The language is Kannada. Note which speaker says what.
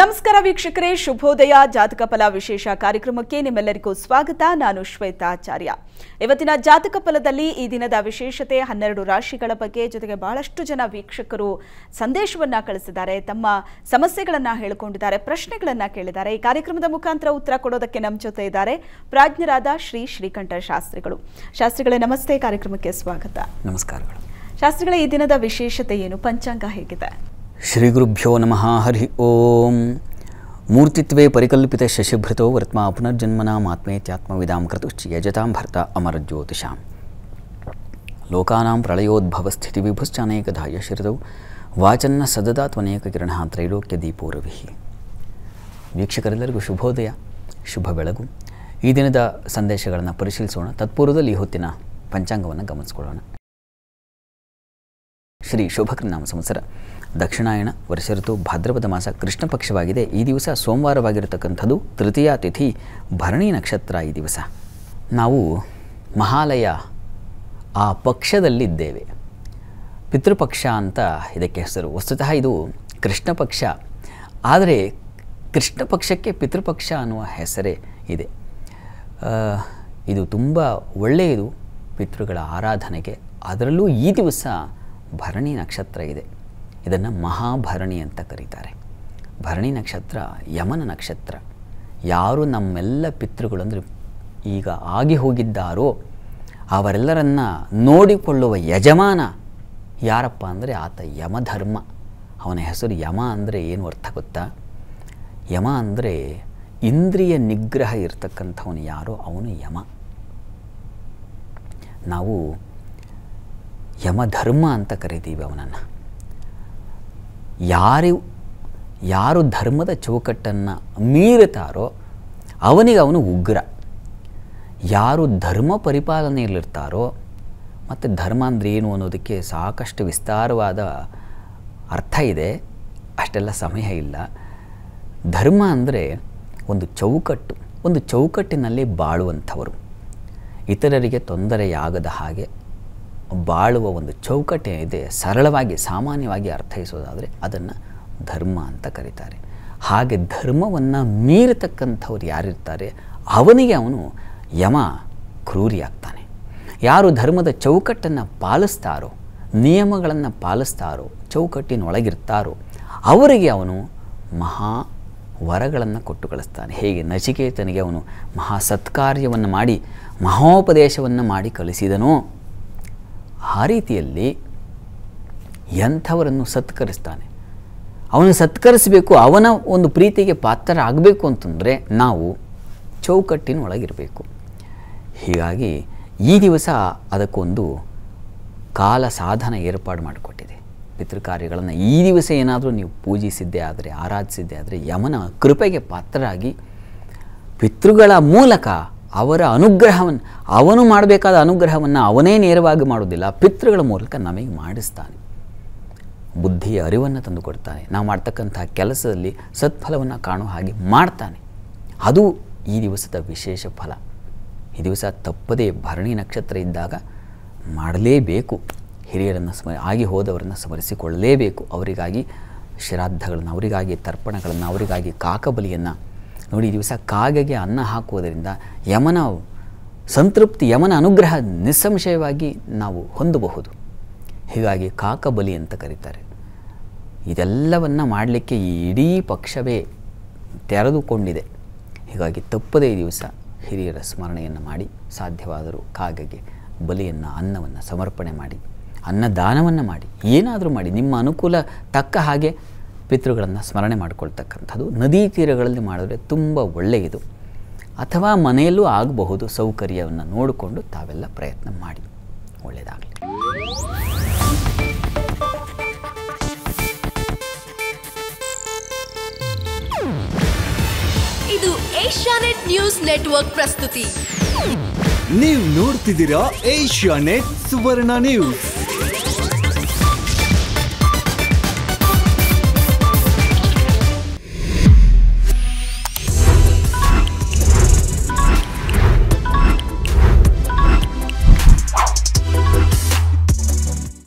Speaker 1: ನಮಸ್ಕಾರ ವೀಕ್ಷಕರೇ ಶುಭೋದಯ ಜಾತಕ ಫಲ ವಿಶೇಷ ಕಾರ್ಯಕ್ರಮಕ್ಕೆ ನಿಮ್ಮೆಲ್ಲರಿಗೂ ಸ್ವಾಗತ ನಾನು ಶ್ವೇತಾಚಾರ್ಯ ಇವತ್ತಿನ ಜಾತಕ ಫಲದಲ್ಲಿ ಈ ದಿನದ ವಿಶೇಷತೆ ಹನ್ನೆರಡು ರಾಶಿಗಳ ಬಗ್ಗೆ ಜೊತೆಗೆ ಬಹಳಷ್ಟು ಜನ ವೀಕ್ಷಕರು ಸಂದೇಶವನ್ನ ಕಳಿಸಿದ್ದಾರೆ ತಮ್ಮ ಸಮಸ್ಯೆಗಳನ್ನು ಹೇಳಿಕೊಂಡಿದ್ದಾರೆ ಪ್ರಶ್ನೆಗಳನ್ನ ಕೇಳಿದ್ದಾರೆ ಈ ಕಾರ್ಯಕ್ರಮದ ಮುಖಾಂತರ ಉತ್ತರ ಕೊಡೋದಕ್ಕೆ ನಮ್ಮ ಜೊತೆ ಇದ್ದಾರೆ ಪ್ರಾಜ್ಞರಾದ ಶ್ರೀ ಶ್ರೀಕಂಠ ಶಾಸ್ತ್ರಿಗಳು ಶಾಸ್ತ್ರಿಗಳೇ ನಮಸ್ತೆ ಕಾರ್ಯಕ್ರಮಕ್ಕೆ ಸ್ವಾಗತ ನಮಸ್ಕಾರಗಳು ಶಾಸ್ತ್ರಿಗಳ ಈ ದಿನದ ವಿಶೇಷತೆ ಏನು ಪಂಚಾಂಗ ಹೇಗಿದೆ
Speaker 2: ಶ್ರೀಗುರುಭ್ಯೋ ನಮಃ ಹರಿ ಓಂ ಮೂರ್ತಿತ್ವೇ ಪರಿಕಲ್ಪಿತ ಶಶಿಭೃತೋ ವರ್ತ್ಮ ಪುನರ್ಜನ್ಮನಾತ್ಮೇತ್ಯಾತ್ಮವಿದಾಂ ಕೃತುಶ್ಚ ಯಜತಾಂ ಭರ್ತ ಅಮರಜ್ಯೋತಿಷಾಂ ಲೋಕಾನಾಂ ಪ್ರಳಯೋದ್ಭವಸ್ಥಿತಿ ಧಾಯ ಶಿರದೌ ವಾಚನ್ನ ಸದದಾ ತ್ವನೇಕ ತ್ರೈಲೋಕ್ಯ ದೀಪೋರವಿಹಿ ವೀಕ್ಷಕರೆಲ್ಲರಿಗೂ ಶುಭೋದಯ ಶುಭ ಬೆಳಗು ಈ ದಿನದ ಸಂದೇಶಗಳನ್ನು ಪರಿಶೀಲಿಸೋಣ ತತ್ಪೂರ್ವದಲ್ಲಿ ಈ ಹೊತ್ತಿನ ಪಂಚಾಂಗವನ್ನು ಗಮನಿಸಿಕೊಳ್ಳೋಣ ಶ್ರೀ ನಾಮ ಸಂವತ್ಸರ ದಕ್ಷಿಣಾಯಣ ವರ್ಷ ಭಾದ್ರಪದ ಮಾಸ ಕೃಷ್ಣ ಪಕ್ಷವಾಗಿದೆ ಈ ದಿವಸ ಸೋಮವಾರವಾಗಿರತಕ್ಕಂಥದ್ದು ತೃತೀಯ ತಿಥಿ ಭರಣಿ ನಕ್ಷತ್ರ ಈ ದಿವಸ ನಾವು ಮಹಾಲಯ ಆ ಪಕ್ಷದಲ್ಲಿದ್ದೇವೆ ಪಿತೃಪಕ್ಷ ಅಂತ ಇದಕ್ಕೆ ಹೆಸರು ವಸ್ತುತಃ ಇದು ಕೃಷ್ಣ ಪಕ್ಷ ಆದರೆ ಕೃಷ್ಣ ಪಕ್ಷಕ್ಕೆ ಪಿತೃಪಕ್ಷ ಅನ್ನುವ ಹೆಸರೇ ಇದೆ ಇದು ತುಂಬ ಒಳ್ಳೆಯದು ಪಿತೃಗಳ ಆರಾಧನೆಗೆ ಅದರಲ್ಲೂ ಈ ದಿವಸ ಭರಣಿ ನಕ್ಷತ್ರ ಇದೆ ಇದನ್ನು ಮಹಾಭರಣಿ ಅಂತ ಕರೀತಾರೆ ಭರಣಿ ನಕ್ಷತ್ರ ಯಮನ ನಕ್ಷತ್ರ ಯಾರು ನಮ್ಮೆಲ್ಲ ಪಿತೃಗಳು ಅಂದರೆ ಈಗ ಆಗಿ ಹೋಗಿದ್ದಾರೋ ಅವರೆಲ್ಲರನ್ನ ನೋಡಿಕೊಳ್ಳುವ ಯಜಮಾನ ಯಾರಪ್ಪ ಅಂದರೆ ಆತ ಯಮಧರ್ಮ ಅವನ ಹೆಸರು ಯಮ ಅಂದರೆ ಏನು ಅರ್ಥ ಗೊತ್ತಾ ಯಮ ಅಂದರೆ ಇಂದ್ರಿಯ ನಿಗ್ರಹ ಇರ್ತಕ್ಕಂಥವನು ಯಾರೋ ಅವನು ಯಮ ನಾವು ಯಮಧರ್ಮ ಅಂತ ಕರಿತೀವಿ ಅವನನ್ನು ಯಾರು ಯಾರು ಧರ್ಮದ ಚೌಕಟ್ಟನ್ನು ಮೀರುತ್ತಾರೋ ಅವನಿಗೆ ಅವನು ಉಗ್ರ ಯಾರು ಧರ್ಮ ಪರಿಪಾಲನೆಯಲ್ಲಿರ್ತಾರೋ ಮತ್ತು ಧರ್ಮ ಅಂದರೆ ಏನು ಅನ್ನೋದಕ್ಕೆ ಸಾಕಷ್ಟು ವಿಸ್ತಾರವಾದ ಅರ್ಥ ಇದೆ ಅಷ್ಟೆಲ್ಲ ಸಮಯ ಇಲ್ಲ ಧರ್ಮ ಅಂದರೆ ಒಂದು ಚೌಕಟ್ಟು ಒಂದು ಚೌಕಟ್ಟಿನಲ್ಲಿ ಬಾಳುವಂಥವರು ಇತರರಿಗೆ ತೊಂದರೆಯಾಗದ ಹಾಗೆ ಬಾಳುವ ಒಂದು ಚೌಕಟ್ಟೆ ಇದೆ ಸರಳವಾಗಿ ಸಾಮಾನ್ಯವಾಗಿ ಅರ್ಥೈಸೋದಾದರೆ ಅದನ್ನು ಧರ್ಮ ಅಂತ ಕರೀತಾರೆ ಹಾಗೆ ಧರ್ಮವನ್ನು ಮೀರತಕ್ಕಂಥವ್ರು ಯಾರಿರ್ತಾರೆ ಅವನಿಗೆ ಅವನು ಯಮ ಕ್ರೂರಿಯಾಗ್ತಾನೆ ಯಾರು ಧರ್ಮದ ಚೌಕಟ್ಟನ್ನು ಪಾಲಿಸ್ತಾರೋ ನಿಯಮಗಳನ್ನು ಪಾಲಿಸ್ತಾರೋ ಚೌಕಟ್ಟಿನೊಳಗಿರ್ತಾರೋ ಅವರಿಗೆ ಅವನು ಮಹಾ ವರಗಳನ್ನು ಕೊಟ್ಟು ಕಳಿಸ್ತಾನೆ ಹೇಗೆ ನಚಿಕೇತನಿಗೆ ಅವನು ಮಹಾ ಸತ್ಕಾರ್ಯವನ್ನು ಮಾಡಿ ಮಹೋಪದೇಶವನ್ನು ಮಾಡಿ ಕಳಿಸಿದನೋ ಆ ರೀತಿಯಲ್ಲಿ ಎಂಥವರನ್ನು ಸತ್ಕರಿಸ್ತಾನೆ ಅವನು ಸತ್ಕರಿಸಬೇಕು ಅವನ ಒಂದು ಪ್ರೀತಿಗೆ ಪಾತ್ರರಾಗಬೇಕು ಅಂತಂದರೆ ನಾವು ಚೌಕಟ್ಟಿನ ಒಳಗಿರಬೇಕು ಹೀಗಾಗಿ ಈ ದಿವಸ ಅದಕ್ಕೊಂದು ಕಾಲ ಸಾಧನ ಏರ್ಪಾಡು ಮಾಡಿಕೊಟ್ಟಿದೆ ಕಾರ್ಯಗಳನ್ನು ಈ ದಿವಸ ಏನಾದರೂ ನೀವು ಪೂಜಿಸಿದ್ದೇ ಆದರೆ ಆರಾಧಿಸಿದ್ದೇ ಆದರೆ ಯಮನ ಕೃಪೆಗೆ ಪಾತ್ರರಾಗಿ ಪಿತೃಗಳ ಮೂಲಕ ಅವರ ಅನುಗ್ರಹವನ್ನು ಅವನು ಮಾಡಬೇಕಾದ ಅನುಗ್ರಹವನ್ನು ಅವನೇ ನೇರವಾಗಿ ಮಾಡೋದಿಲ್ಲ ಪಿತೃಗಳ ಮೂಲಕ ನಮಗೆ ಮಾಡಿಸ್ತಾನೆ ಬುದ್ಧಿಯ ಅರಿವನ್ನು ತಂದುಕೊಡ್ತಾನೆ ನಾವು ಮಾಡ್ತಕ್ಕಂಥ ಕೆಲಸದಲ್ಲಿ ಸತ್ಫಲವನ್ನು ಕಾಣುವ ಹಾಗೆ ಮಾಡ್ತಾನೆ ಅದು ಈ ದಿವಸದ ವಿಶೇಷ ಫಲ ಈ ದಿವಸ ತಪ್ಪದೇ ಭರಣಿ ನಕ್ಷತ್ರ ಇದ್ದಾಗ ಮಾಡಲೇಬೇಕು ಹಿರಿಯರನ್ನು ಸ್ಮ ಆಗಿ ಹೋದವರನ್ನು ಸ್ಮರಿಸಿಕೊಳ್ಳಲೇಬೇಕು ಅವರಿಗಾಗಿ ಶ್ರಾದ್ದಗಳನ್ನು ಅವರಿಗಾಗಿ ತರ್ಪಣಗಳನ್ನು ಅವರಿಗಾಗಿ ಕಾಕಬಲಿಯನ್ನು ನೋಡಿ ದಿವಸ ಕಾಗೆಗೆ ಅನ್ನ ಹಾಕುವುದರಿಂದ ಯಮನ ಸಂತೃಪ್ತಿ ಯಮನ ಅನುಗ್ರಹ ನಿಸ್ಸಂಶಯವಾಗಿ ನಾವು ಹೊಂದಬಹುದು ಹೀಗಾಗಿ ಕಾಕಬಲಿ ಅಂತ ಕರೀತಾರೆ ಇದೆಲ್ಲವನ್ನು ಮಾಡಲಿಕ್ಕೆ ಈ ಇಡೀ ಪಕ್ಷವೇ ತೆರೆದುಕೊಂಡಿದೆ ಹೀಗಾಗಿ ತಪ್ಪದೇ ದಿವಸ ಹಿರಿಯರ ಸ್ಮರಣೆಯನ್ನು ಮಾಡಿ ಸಾಧ್ಯವಾದರೂ ಕಾಗೆಗೆ ಬಲಿಯನ್ನು ಅನ್ನವನ್ನು ಸಮರ್ಪಣೆ ಮಾಡಿ ಅನ್ನದಾನವನ್ನು ಮಾಡಿ ಏನಾದರೂ ಮಾಡಿ ನಿಮ್ಮ ಅನುಕೂಲ ತಕ್ಕ ಹಾಗೆ ಪಿತೃಗಳನ್ನು ಸ್ಮರಣೆ ಮಾಡಿಕೊಳ್ತಕ್ಕಂಥದ್ದು ನದಿ ತೀರಗಳಲ್ಲಿ ಮಾಡಿದ್ರೆ ತುಂಬ ಒಳ್ಳೆಯದು ಅಥವಾ ಮನೆಯಲ್ಲೂ ಆಗಬಹುದು ಸೌಕರ್ಯವನ್ನು ನೋಡಿಕೊಂಡು ತಾವೆಲ್ಲ ಪ್ರಯತ್ನ ಮಾಡಿ ಒಳ್ಳೆಯದಾಗಲಿ
Speaker 1: ಇದು ಏಷ್ಯಾನೆಟ್ ನ್ಯೂಸ್ ನೆಟ್ವರ್ಕ್ ಪ್ರಸ್ತುತಿ ನೀವು ನೋಡ್ತಿದ್ದೀರಾ ಏಷ್ಯಾನೆಟ್ ಸುವರ್ಣ ನ್ಯೂಸ್